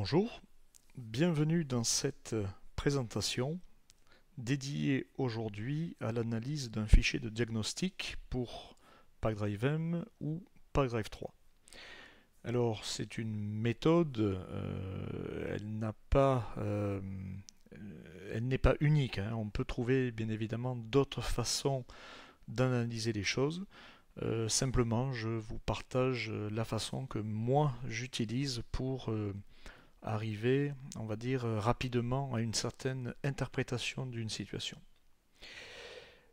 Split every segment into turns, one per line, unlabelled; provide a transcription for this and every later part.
Bonjour, bienvenue dans cette euh, présentation dédiée aujourd'hui à l'analyse d'un fichier de diagnostic pour M ou PackDrive3. Alors c'est une méthode, euh, elle n'a pas, euh, elle n'est pas unique. Hein. On peut trouver bien évidemment d'autres façons d'analyser les choses. simplement, je vous partage la façon que moi j'utilise pour arriver, on va dire, euh, rapidement à une certaine interprétation d'une situation.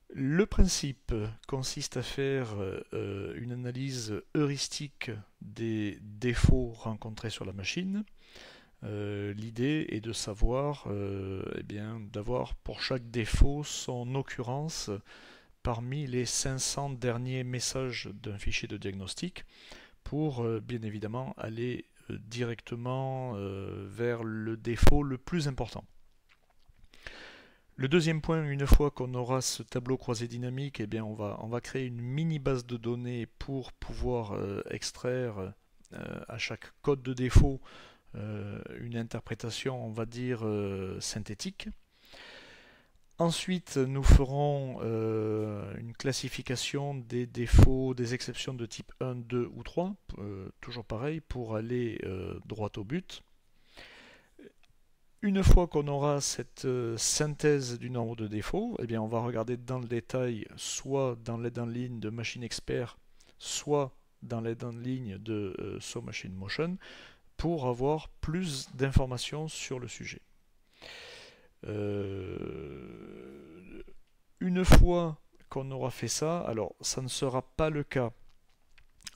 Le principe consiste à faire euh, euh, une analyse heuristique des défauts rencontrés sur la machine. L'idée est de savoir, eh bien, d'avoir pour chaque défaut son occurrence parmi les 500 derniers messages d'un fichier de diagnostic pour bien évidemment aller directement euh, vers le défaut le plus important. Le deuxième point, une fois qu'on aura ce tableau croisé dynamique, eh bien on, va, on va créer une mini base de données pour pouvoir euh, extraire euh, à chaque code de défaut une interprétation, on va dire, synthétique. Ensuite, nous ferons euh, une classification des défauts, des exceptions de type 1, 2 ou 3, euh, toujours pareil, pour aller euh, droit au but. Une fois qu'on aura cette synthèse du nombre de défauts, eh bien, on va regarder dans le détail, soit dans l'aide en ligne de Machine Expert, soit dans l'aide en ligne de So Machine Motion, pour avoir plus d'informations sur le sujet. Euh, une fois qu'on aura fait ça, alors ça ne sera pas le cas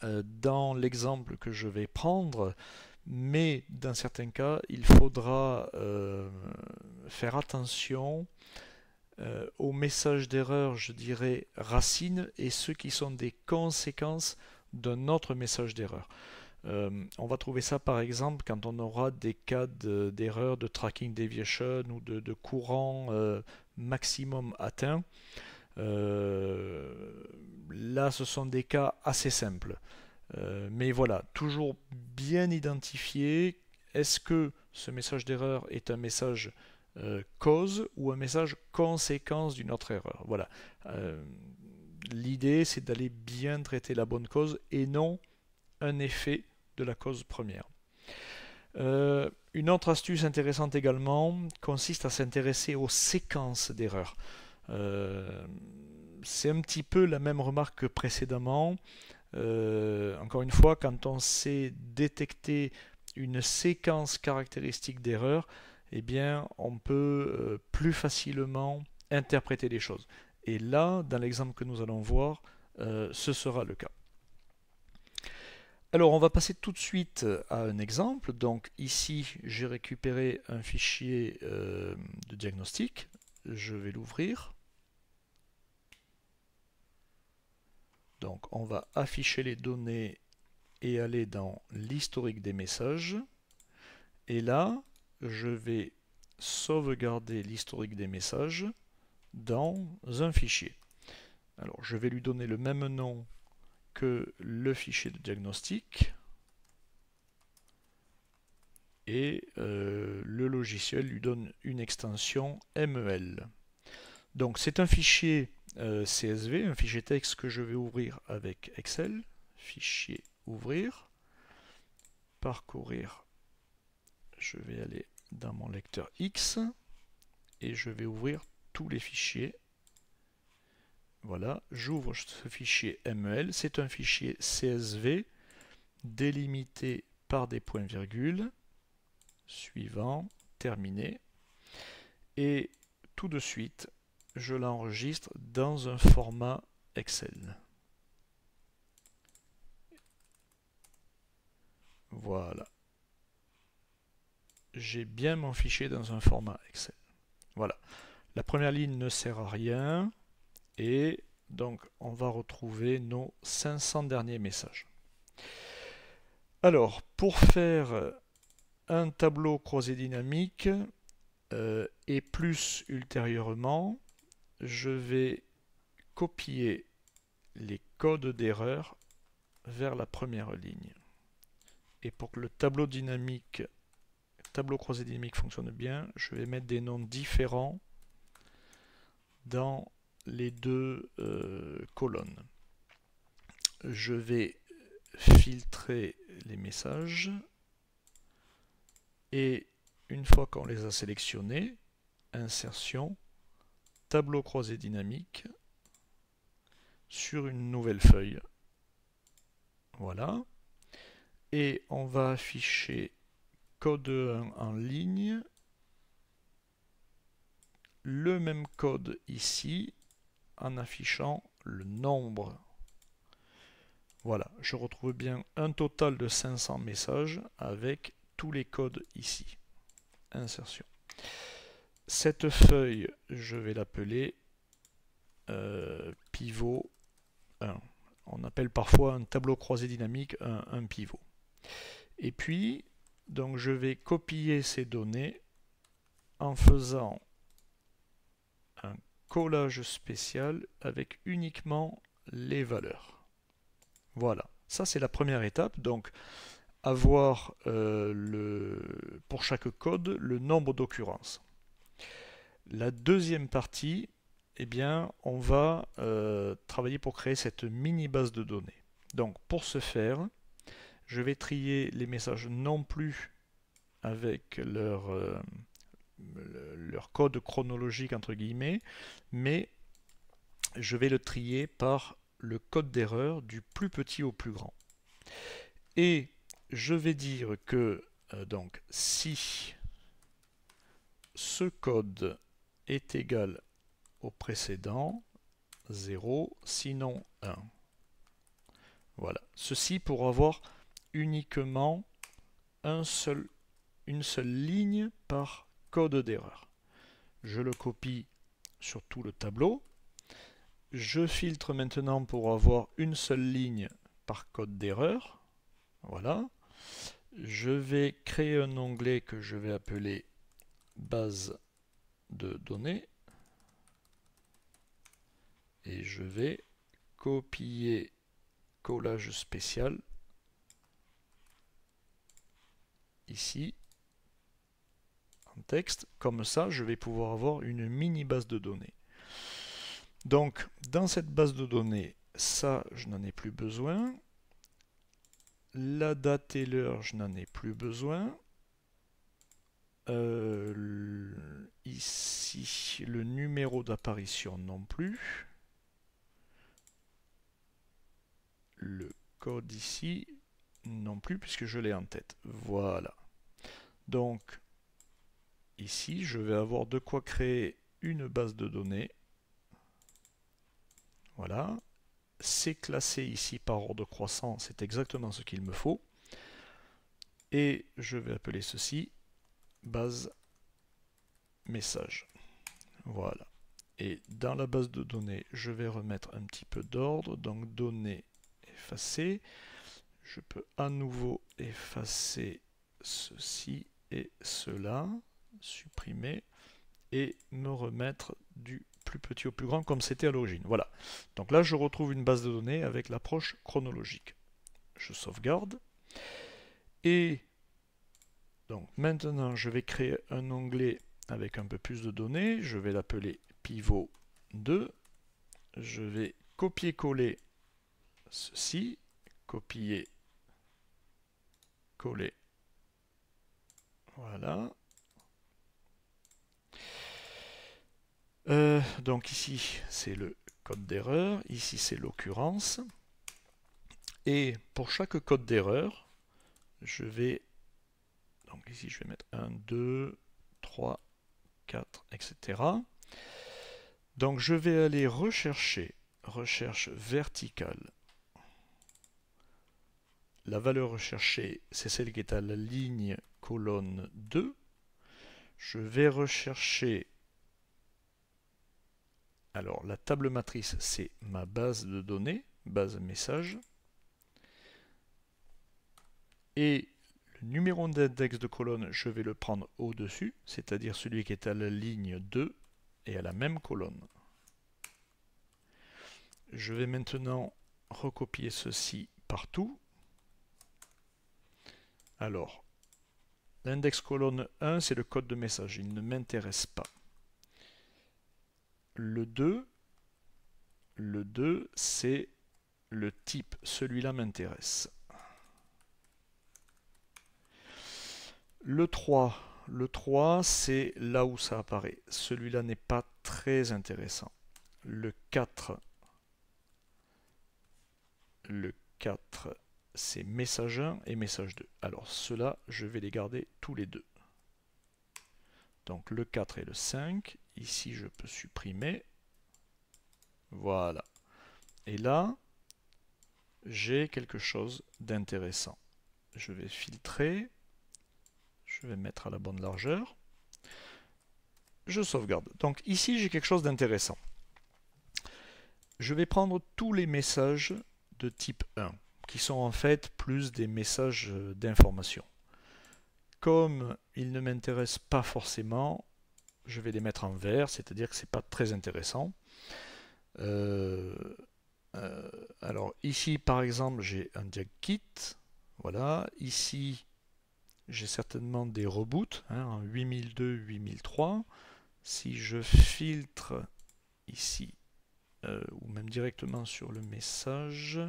euh, dans l'exemple que je vais prendre, mais dans certains cas, il faudra euh, faire attention aux messages d'erreur, je dirais, racines et ceux qui sont des conséquences d'un autre message d'erreur. Euh, on va trouver ça par exemple quand on aura des cas d'erreur de, tracking deviation ou de, courant euh, maximum atteint. Euh, là, ce sont des cas assez simples. mais voilà, toujours bien identifier, Est-ce que ce message d'erreur est un message cause ou un message conséquence d'une autre erreur Voilà. L'idée, c'est d'aller bien traiter la bonne cause et non un effet de la cause première. Euh, une autre astuce intéressante également consiste à s'intéresser aux séquences d'erreurs. Euh, c'est un petit peu la même remarque que précédemment. Euh, encore une fois, quand on sait détecter une séquence caractéristique d'erreur, eh bien, on peut plus facilement interpréter les choses. Et là, dans l'exemple que nous allons voir, ce sera le cas. Alors on va passer tout de suite euh, à un exemple. Donc ici j'ai récupéré un fichier euh, de diagnostic. Je vais l'ouvrir. Donc on va afficher les données et aller dans l'historique des messages. Et là, je vais sauvegarder l'historique des messages dans un fichier. Alors je vais lui donner le même nom le fichier de diagnostic et euh, le logiciel lui donne une extension MEL. Donc c'est un fichier euh, CSV, un fichier texte que je vais ouvrir avec Excel. Fichier ouvrir, parcourir, je vais aller dans mon lecteur X et je vais ouvrir tous les fichiers voilà, j'ouvre ce fichier MEL. C'est un fichier CSV délimité par des points-virgules. Suivant, terminé. Et tout de suite, je l'enregistre dans un format Excel. Voilà. J'ai bien mon fichier dans un format Excel. Voilà. La première ligne ne sert à rien et donc on va retrouver nos 500 derniers messages. Alors, pour faire un tableau croisé dynamique euh, et plus ultérieurement, je vais copier les codes d'erreur vers la première ligne. Et pour que le tableau dynamique, tableau croisé dynamique fonctionne bien, je vais mettre des noms différents dans les deux euh, colonnes. Je vais filtrer les messages et une fois qu'on les a sélectionnés, insertion, tableau croisé dynamique sur une nouvelle feuille. Voilà. Et on va afficher code 1 en ligne, le même code ici en affichant le nombre. Voilà, je retrouve bien un total de 500 messages avec tous les codes ici. Insertion. Cette feuille, je vais l'appeler euh, pivot 1. On appelle parfois un tableau croisé dynamique un, un pivot. Et puis, donc je vais copier ces données en faisant collage spécial avec uniquement les valeurs. Voilà, ça c'est la première étape. Donc avoir euh, le, pour chaque code le nombre d'occurrences. La deuxième partie, eh bien, on va euh, travailler pour créer cette mini base de données. Donc pour ce faire, je vais trier les messages non plus avec leur... Euh, leur code chronologique entre guillemets, mais je vais le trier par le code d'erreur du plus petit au plus grand. Et je vais dire que euh, donc si ce code est égal au précédent, 0, sinon 1. Voilà. Ceci pour avoir uniquement un seul, une seule ligne par code d'erreur. Je le copie sur tout le tableau. Je filtre maintenant pour avoir une seule ligne par code d'erreur. Voilà. Je vais créer un onglet que je vais appeler base de données. Et je vais copier collage spécial ici texte. Comme ça, je vais pouvoir avoir une mini base de données. Donc, dans cette base de données, ça, je n'en ai plus besoin. La date et l'heure, je n'en ai plus besoin. Euh, ici, le numéro d'apparition non plus. Le code ici non plus, puisque je l'ai en tête. Voilà. Donc, ici, je vais avoir de quoi créer une base de données. Voilà. C'est classé ici par ordre croissant, c'est exactement ce qu'il me faut. Et je vais appeler ceci base message. Voilà. Et dans la base de données, je vais remettre un petit peu d'ordre. Donc données effacées. Je peux à nouveau effacer ceci et cela supprimer et me remettre du plus petit au plus grand comme c'était à l'origine. Voilà. Donc là, je retrouve une base de données avec l'approche chronologique. Je sauvegarde. Et donc maintenant, je vais créer un onglet avec un peu plus de données. Je vais l'appeler pivot 2. Je vais copier-coller ceci, copier, coller. Voilà. Euh, donc ici, c'est le code d'erreur, ici c'est l'occurrence. Et pour chaque code d'erreur, je vais... Donc ici, je vais mettre 1, 2, 3, 4, etc. Donc je vais aller rechercher, recherche verticale. La valeur recherchée, c'est celle qui est à la ligne colonne 2. Je vais rechercher alors la table matrice, c'est ma base de données, base message. Et le numéro d'index de colonne, je vais le prendre au-dessus, c'est-à-dire celui qui est à la ligne 2 et à la même colonne. Je vais maintenant recopier ceci partout. Alors, l'index colonne 1, c'est le code de message, il ne m'intéresse pas le 2, le 2, c'est le type. Celui-là m'intéresse. Le 3, le 3, c'est là où ça apparaît. Celui-là n'est pas très intéressant. Le 4, le 4, c'est message 1 et message 2. Alors ceux-là, je vais les garder tous les deux. Donc le 4 et le 5, Ici, je peux supprimer. Voilà. Et là, j'ai quelque chose d'intéressant. Je vais filtrer. Je vais mettre à la bonne largeur. Je sauvegarde. Donc ici, j'ai quelque chose d'intéressant. Je vais prendre tous les messages de type 1, qui sont en fait plus des messages d'information. Comme ils ne m'intéressent pas forcément, je vais les mettre en vert, c'est-à-dire que ce n'est pas très intéressant. Euh, euh, alors ici par exemple j'ai un diag kit, voilà, ici j'ai certainement des reboots hein, en 8002, 8003. Si je filtre ici, euh, ou même directement sur le message,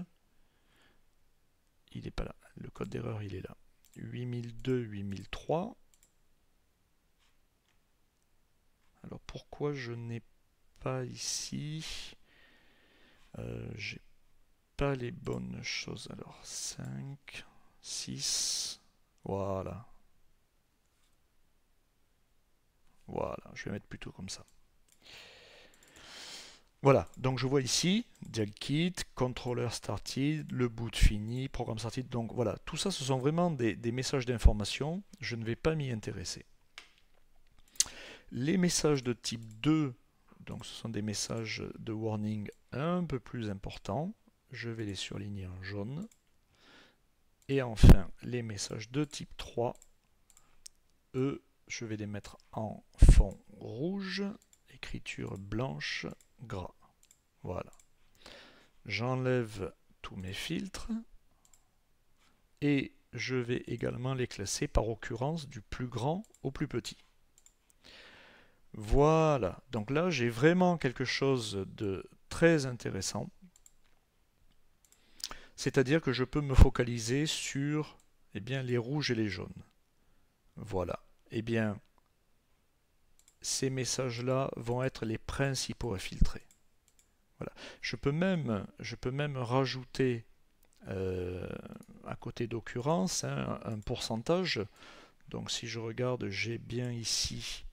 il n'est pas là, le code d'erreur il est là. 8002, 8003, Alors pourquoi je n'ai pas ici euh, J'ai pas les bonnes choses. Alors 5, 6, voilà. Voilà, je vais mettre plutôt comme ça. Voilà, donc je vois ici, Dial Kit, Controller Started, le boot fini, Programme Started. Donc voilà, tout ça, ce sont vraiment des messages d'information. Je ne vais pas m'y intéresser. Les messages de type 2, donc ce sont des messages de warning un peu plus importants. Je vais les surligner en jaune. Et enfin, les messages de type 3, je vais les mettre en fond rouge, écriture blanche, gras. Voilà. J'enlève tous mes filtres et je vais également les classer par occurrence du plus grand au plus petit. Voilà, donc là j'ai vraiment quelque chose de très intéressant. C'est-à-dire que je peux me focaliser sur eh bien, les rouges et les jaunes. Voilà. et eh bien, ces messages-là vont être les principaux à filtrer. Voilà. Je peux même, je peux même rajouter euh, à côté d'occurrence hein, un pourcentage. Donc si je regarde, j'ai bien ici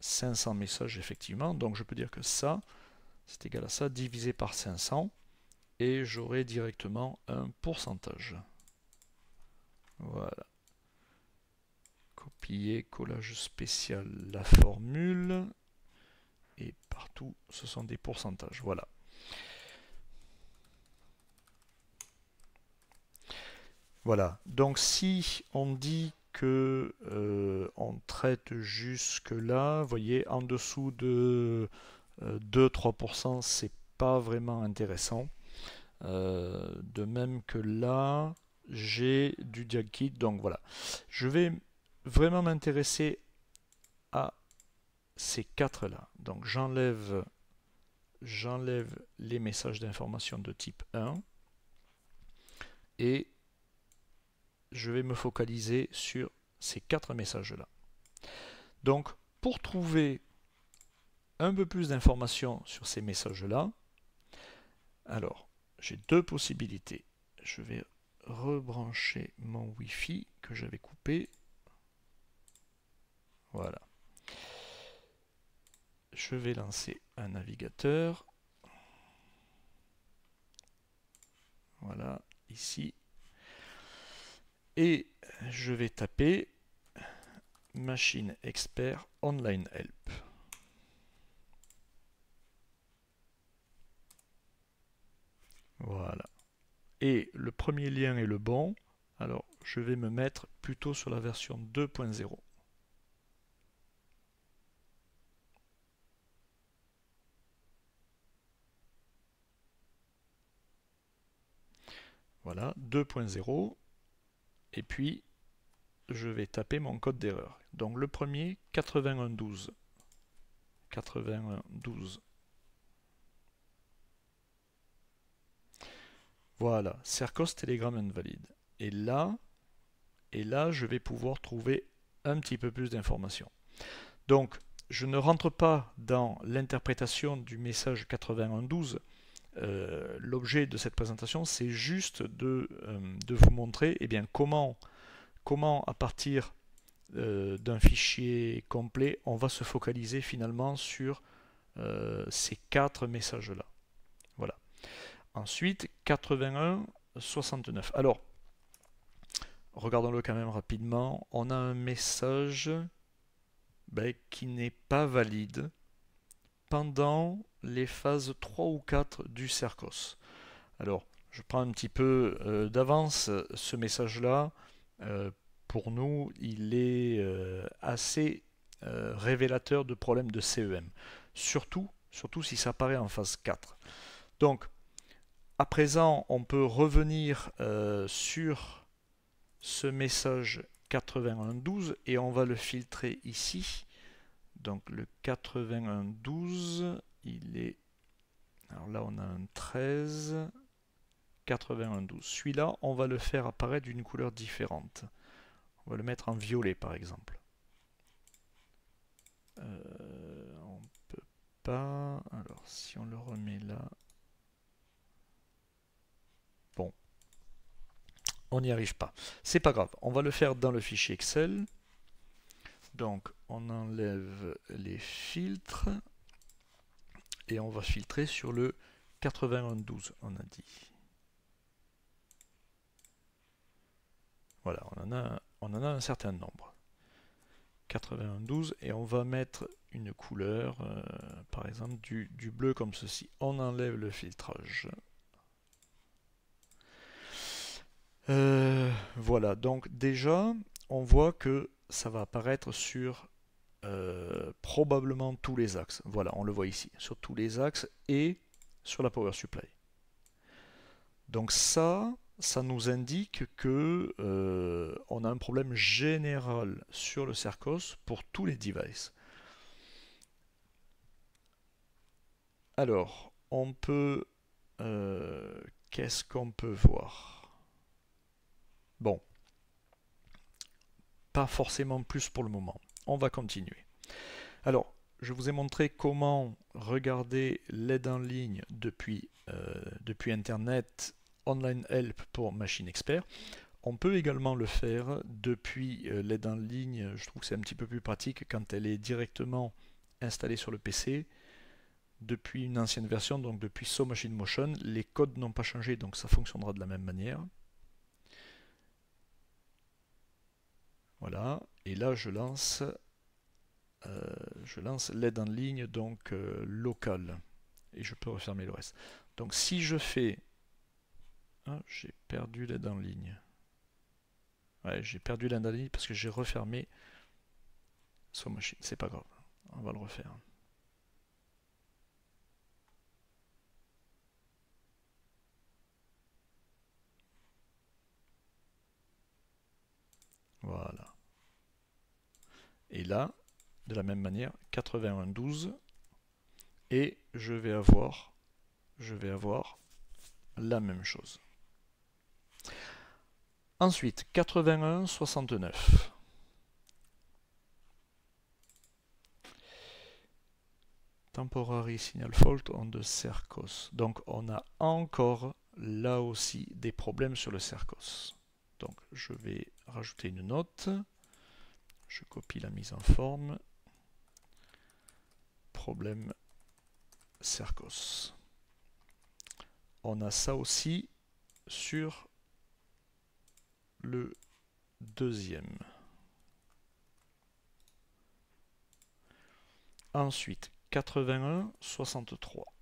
500 messages effectivement, donc je peux dire que ça, c'est égal à ça, divisé par 500, et j'aurai directement un pourcentage. Voilà. Copier, collage spécial, la formule, et partout, ce sont des pourcentages, voilà. Voilà, donc si on dit que euh, on traite jusque là, vous voyez, en dessous de 2-3%, euh, c'est pas vraiment intéressant. Euh, de même que là, j'ai du diag kit, donc voilà. Je vais vraiment m'intéresser à ces quatre là. Donc j'enlève j'enlève les messages d'information de type 1 et je vais me focaliser sur ces quatre messages-là. Donc, pour trouver un peu plus d'informations sur ces messages-là, alors, j'ai deux possibilités. Je vais rebrancher mon Wi-Fi que j'avais coupé. Voilà. Je vais lancer un navigateur. Voilà, ici et je vais taper machine expert online help. Voilà. Et le premier lien est le bon. Alors, je vais me mettre plutôt sur la version 2.0. Voilà, 2.0 et puis je vais taper mon code d'erreur. Donc le premier, 9112. 9112. Voilà, Cercos Telegram invalide. Et là, et là, je vais pouvoir trouver un petit peu plus d'informations. Donc, je ne rentre pas dans l'interprétation du message 9112 euh, l'objet de cette présentation, c'est juste de, euh, vous montrer eh bien, comment, comment, à partir euh, d'un fichier complet, on va se focaliser finalement sur ces quatre messages-là. Voilà. Ensuite, 81, 69. Alors, regardons-le quand même rapidement. On a un message ben, qui n'est pas valide pendant les phases 3 ou 4 du Cercos. Alors, je prends un petit peu euh, d'avance euh, ce message-là. Euh, pour nous, il est assez révélateur de problèmes de CEM. Surtout, surtout si ça apparaît en phase 4. Donc, à présent, on peut revenir sur ce message 91.12 et on va le filtrer ici donc le 9112, il est... Alors là, on a un 13, 9112. Celui-là, on va le faire apparaître d'une couleur différente. On va le mettre en violet, par exemple. On euh, on peut pas... Alors, si on le remet là... Bon. On n'y arrive pas. C'est pas grave. On va le faire dans le fichier Excel. Donc on enlève les filtres et on va filtrer sur le 92. on a dit. Voilà, on en a, on en a un certain nombre. 92 et on va mettre une couleur, euh, par exemple du, bleu comme ceci. On enlève le filtrage. Euh, voilà, donc déjà, on voit que ça va apparaître sur euh, probablement tous les axes. Voilà, on le voit ici, sur tous les axes et sur la power supply. Donc ça, ça nous indique que euh, on a un problème général sur le Cercos pour tous les devices. Alors, on peut... Euh, qu'est-ce qu'on peut voir Bon, pas forcément plus pour le moment. On va continuer. Alors, je vous ai montré comment regarder l'aide en ligne depuis, euh, depuis Internet, Online Help pour Machine Expert. On peut également le faire depuis euh, l'aide en ligne. Je trouve que c'est un petit peu plus pratique quand elle est directement installée sur le PC depuis une ancienne version, donc depuis So Machine Motion. Les codes n'ont pas changé, donc ça fonctionnera de la même manière. Voilà, et là je lance, euh, je lance l'aide en ligne, donc euh, locale. Et je peux refermer le reste. Donc si je fais... Ah, j'ai perdu l'aide en ligne. Ouais, j'ai perdu l'aide en ligne parce que j'ai refermé sur machine. C'est pas grave, on va le refaire. Et là, de la même manière, 91,12. Et je vais avoir, la même chose. Ensuite, 81,69. Temporary signal fault on the Cercos. Donc on a encore là aussi des problèmes sur le Cercos. Donc je vais rajouter une note. Je copie la mise en forme. Problème Cercos. On a ça aussi sur le deuxième. Ensuite, 81, 63.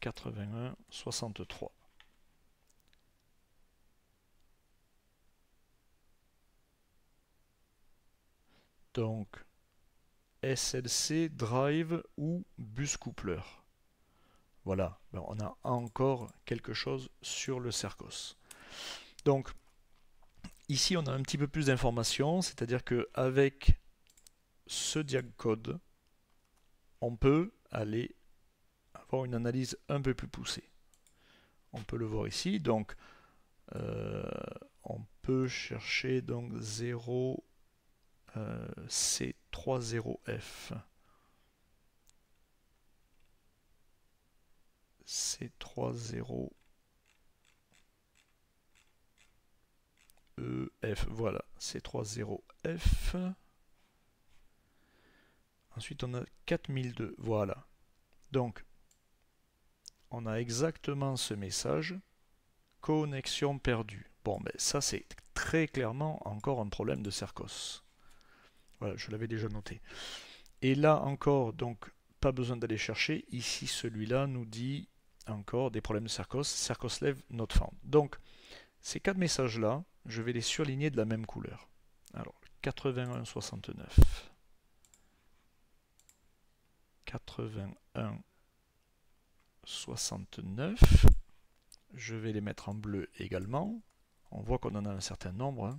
81, 63. Donc, SLC, drive ou bus coupleur. Voilà, ben, on a encore quelque chose sur le Cercos. Donc, ici, on a un petit peu plus d'informations, c'est-à-dire qu'avec ce diag-code, on peut aller avoir une analyse un peu plus poussée. On peut le voir ici, donc euh, on peut chercher donc 0 C30F. C30 EF, voilà, C30F. Ensuite, on a 4002, voilà. Donc, on a exactement ce message, connexion perdue. Bon, mais ben, ça, c'est très clairement encore un problème de Cercos je l'avais déjà noté. Et là encore, donc, pas besoin d'aller chercher. Ici, celui-là nous dit encore des problèmes de cercos lève not found. Donc, ces quatre messages-là, je vais les surligner de la même couleur. Alors, 8169. 69 Je vais les mettre en bleu également. On voit qu'on en a un certain nombre. Hein.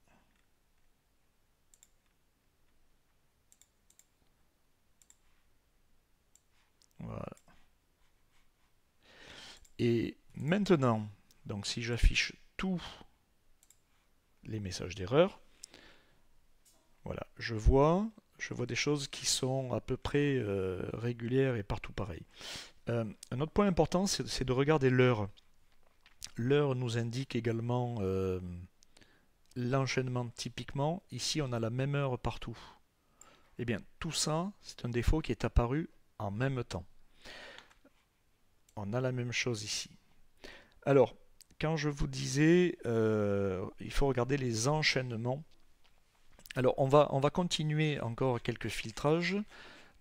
Voilà. Et maintenant, donc si j'affiche tous les messages d'erreur, voilà, je vois, je vois des choses qui sont à peu près euh, régulières et partout pareilles. Euh, un autre point important, c'est de regarder l'heure. L'heure nous indique également euh, l'enchaînement typiquement. Ici, on a la même heure partout. et eh bien, tout ça, c'est un défaut qui est apparu en même temps on a la même chose ici. Alors, quand je vous disais, euh, il faut regarder les enchaînements. Alors, on va, on va continuer encore quelques filtrages,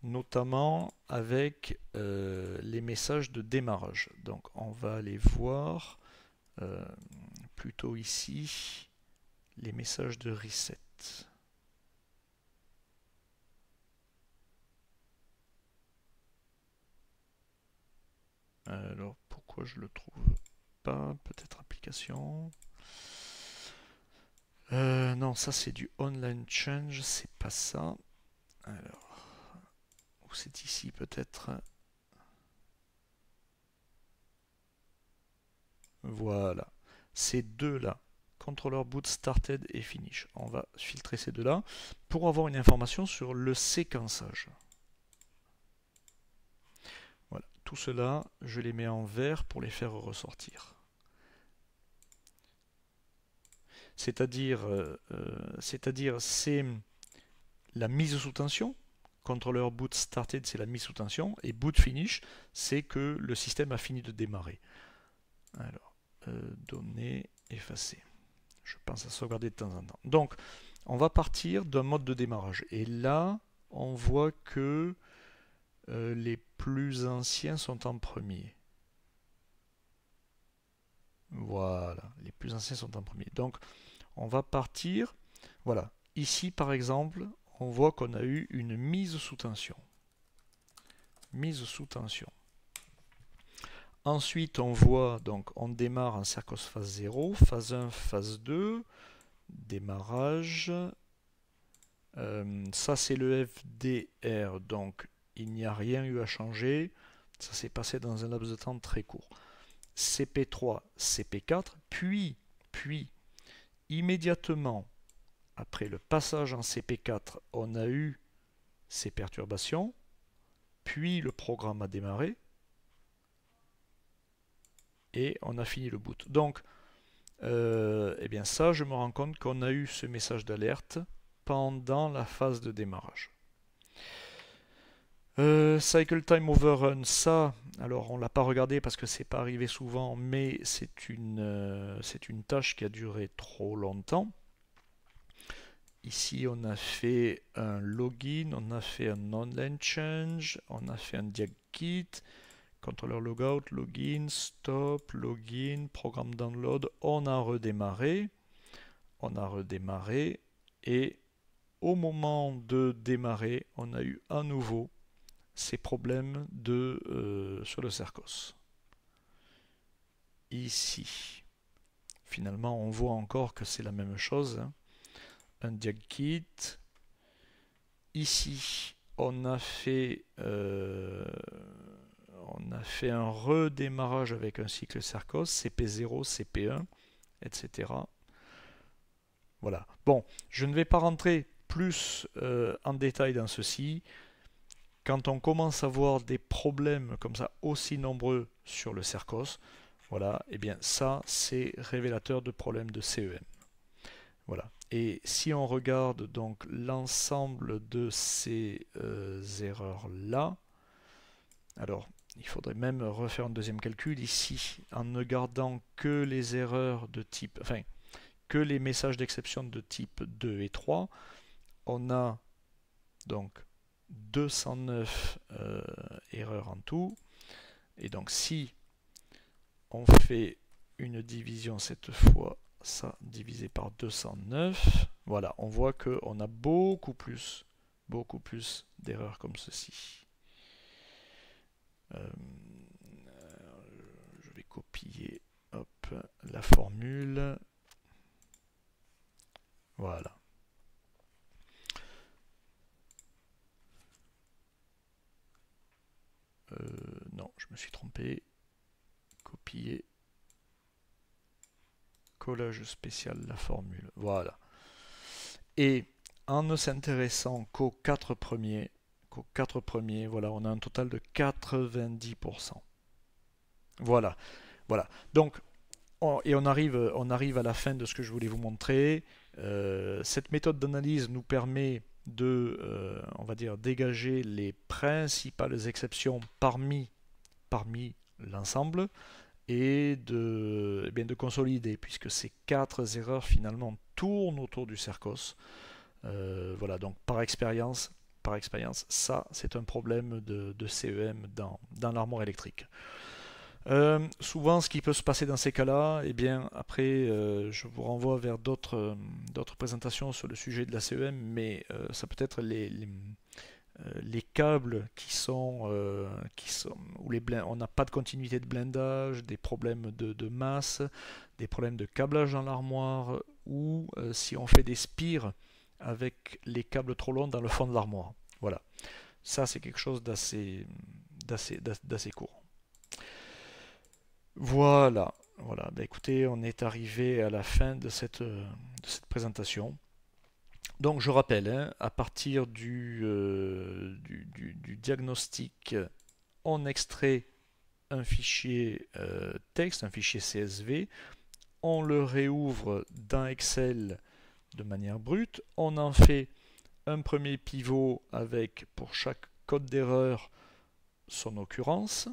notamment avec euh, les messages de démarrage. Donc, on va aller voir euh, plutôt ici les messages de reset. Alors pourquoi je le trouve pas Peut-être application. Euh, non, ça c'est du online change, c'est pas ça. Alors, ou c'est ici peut-être. Voilà, ces deux là. Controller boot started et finish. On va filtrer ces deux là pour avoir une information sur le séquençage cela, je les mets en vert pour les faire ressortir. C'est-à-dire, euh, euh, c'est-à-dire, c'est la mise sous tension. Contrôleur boot started, c'est la mise sous tension. Et boot finish, c'est que le système a fini de démarrer. Alors, euh, données effacées. Je pense à sauvegarder de temps en temps. Donc, on va partir d'un mode de démarrage. Et là, on voit que euh, les plus anciens sont en premier. Voilà, les plus anciens sont en premier. Donc, on va partir. Voilà, ici par exemple, on voit qu'on a eu une mise sous tension. Mise sous tension. Ensuite, on voit, donc on démarre en phase 0, phase 1, phase 2, démarrage. Euh, ça, c'est le FDR, donc il n'y a rien eu à changer. Ça s'est passé dans un laps de temps très court. CP3, CP4, puis, puis, immédiatement après le passage en CP4, on a eu ces perturbations, puis le programme a démarré, et on a fini le boot. Donc, euh, eh bien ça, je me rends compte qu'on a eu ce message d'alerte pendant la phase de démarrage. Euh, cycle Time Overrun, ça, alors on ne l'a pas regardé parce que c'est pas arrivé souvent, mais c'est une, euh, c'est une tâche qui a duré trop longtemps. Ici, on a fait un login, on a fait un online change, on a fait un diag kit, contrôleur logout, login, stop, login, programme download, on a redémarré, on a redémarré, et au moment de démarrer, on a eu à nouveau ces problèmes de, euh, sur le Cercos. Ici, finalement, on voit encore que c'est la même chose. Hein. Un diag kit. Ici, on a fait euh, on a fait un redémarrage avec un cycle CERCOS CP0, CP1, etc. Voilà. Bon, je ne vais pas rentrer plus euh, en détail dans ceci quand on commence à voir des problèmes comme ça aussi nombreux sur le CERCOS, voilà, et eh bien ça c'est révélateur de problèmes de CEM. Voilà. Et si on regarde donc l'ensemble de ces euh, erreurs-là, alors il faudrait même refaire un deuxième calcul ici en ne gardant que les erreurs de type, enfin que les messages d'exception de type 2 et 3, on a donc 209 euh, erreurs en tout. Et donc si on fait une division cette fois, ça divisé par 209, voilà, on voit qu'on a beaucoup plus, beaucoup plus d'erreurs comme ceci. Euh, je vais copier la formule. Voilà. Non, je me suis trompé. Copier. Collage spécial, la formule. Voilà. Et en ne s'intéressant qu'aux quatre premiers, qu'aux quatre premiers, voilà, on a un total de 90%. Voilà. Voilà. Donc, et on arrive, on arrive à la fin de ce que je voulais vous montrer. Euh, cette méthode d'analyse nous permet de, euh, on va dire, dégager les principales exceptions parmi parmi l'ensemble et de, eh bien, de consolider, puisque ces quatre erreurs finalement tournent autour du Cercos. Euh, voilà, donc par expérience, par expérience, ça c'est un problème de, CEM dans, l'armoire électrique. Euh, souvent, ce qui peut se passer dans ces cas-là, et eh bien, après, euh, je vous renvoie vers d'autres présentations sur le sujet de la CEM, mais ça peut être les, euh, les câbles qui sont, euh, qui sont où les on n'a pas de continuité de blindage, des problèmes de, masse, des problèmes de câblage dans l'armoire, ou euh, si on fait des spires avec les câbles trop longs dans le fond de l'armoire. Voilà. Ça, c'est quelque chose d'assez court. Voilà. Voilà. Bah, écoutez, on est arrivé à la fin de cette présentation. Donc je rappelle, hein, à partir euh, du, diagnostic, on extrait un fichier euh, texte, un fichier CSV, on le réouvre dans Excel de manière brute, on en fait un premier pivot avec pour chaque code d'erreur son occurrence,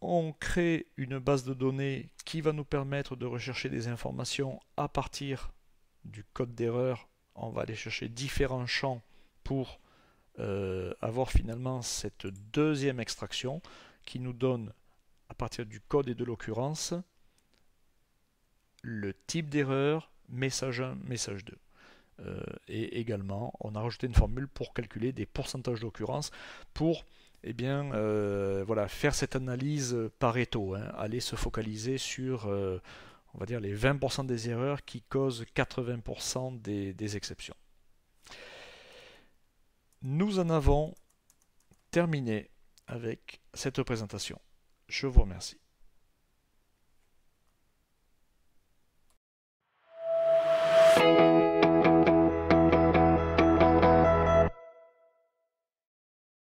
on crée une base de données qui va nous permettre de rechercher des informations à partir du code d'erreur, on va aller chercher différents champs pour euh, avoir finalement cette deuxième extraction qui nous donne, à partir du code et de l'occurrence, le type d'erreur, message 1, message 2. Euh, et également, on a rajouté une formule pour calculer des pourcentages d'occurrence pour et eh bien, euh, voilà, faire cette analyse par étau, hein. aller se focaliser sur on va dire les 20% des erreurs qui causent 80% des, exceptions. Nous en avons terminé avec cette présentation. Je vous remercie.